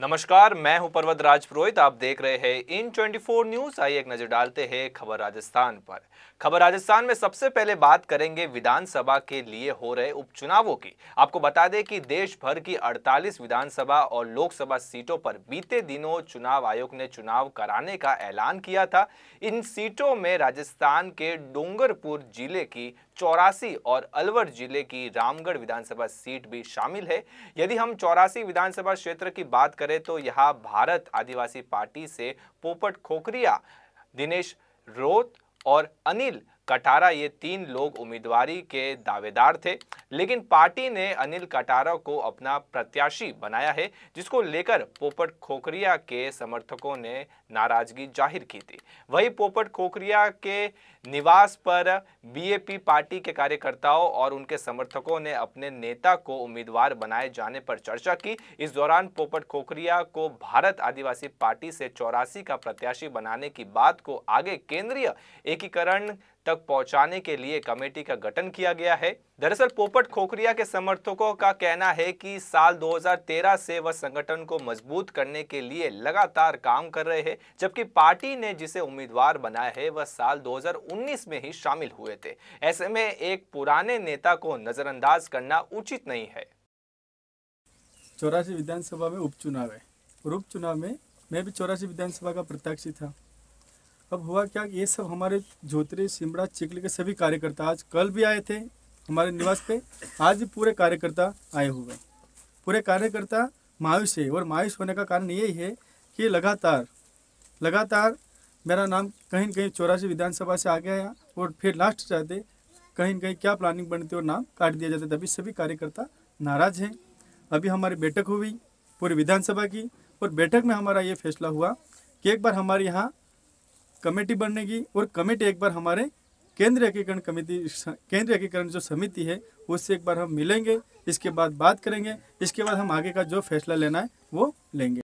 नमस्कार मैं हूं पर्वत राज पुरोहित आप देख रहे हैं इन 24 न्यूज आइए एक नजर डालते हैं खबर राजस्थान पर खबर राजस्थान में सबसे पहले बात करेंगे विधानसभा के लिए हो रहे उपचुनावों की आपको बता दें कि देश भर की 48 विधानसभा और लोकसभा सीटों पर बीते दिनों चुनाव आयोग ने चुनाव कराने का ऐलान किया था इन सीटों में राजस्थान के डोंगरपुर जिले की चौरासी और अलवर जिले की रामगढ़ विधानसभा सीट भी शामिल है यदि हम चौरासी विधानसभा क्षेत्र की बात करें करें तो यहाँ भारत आदिवासी पार्टी से पोपट खोकरिया दिनेश रोत और अनिल कटारा ये तीन लोग उम्मीदवारी के दावेदार थे लेकिन पार्टी ने अनिल कटारा को अपना प्रत्याशी बनाया है जिसको लेकर पोपट खोखरिया के समर्थकों ने नाराजगी जाहिर की थी वही पोपट खोखरिया के निवास पर बीएपी पार्टी के कार्यकर्ताओं और उनके समर्थकों ने अपने नेता को उम्मीदवार बनाए जाने पर चर्चा की इस दौरान पोपट खोखरिया को भारत आदिवासी पार्टी से चौरासी का प्रत्याशी बनाने की बात को आगे केंद्रीय एकीकरण तक पहुंचाने के लिए कमेटी का गठन किया गया है दरअसल पोपट खोखरिया के समर्थकों का कहना है कि साल 2013 से वह संगठन को मजबूत करने के लिए लगातार काम कर रहे हैं जबकि पार्टी ने जिसे उम्मीदवार बनाया है वह साल 2019 में ही शामिल हुए थे ऐसे में एक पुराने नेता को नजरअंदाज करना उचित नहीं है चौरासी विधानसभा में उपचुनाव है और उपचुनाव में मैं भी चौरासी विधानसभा का प्रत्याशी था अब हुआ क्या ये सब हमारे जोतरे सिमड़ा चिकली के सभी कार्यकर्ता आज कल भी आए थे हमारे निवास पे आज भी पूरे कार्यकर्ता आए हुए पूरे कार्यकर्ता मायूस है और मायूस होने का कारण यही है कि लगातार लगातार मेरा नाम कहीं कहीं चौरासी विधानसभा से आगे आया और फिर लास्ट जाते कहीं कहीं क्या प्लानिंग बनती और नाम काट दिया जाता तभी सभी कार्यकर्ता नाराज हैं अभी हमारी बैठक हुई पूरी विधानसभा की और बैठक में हमारा ये फैसला हुआ कि एक बार हमारे यहाँ कमेटी बनेगी और कमेटी एक बार हमारे केंद्रीय एकीकरण कमेटी केंद्रीय एकीकरण जो समिति है उससे एक बार हम मिलेंगे इसके बाद बात करेंगे इसके बाद हम आगे का जो फैसला लेना है वो लेंगे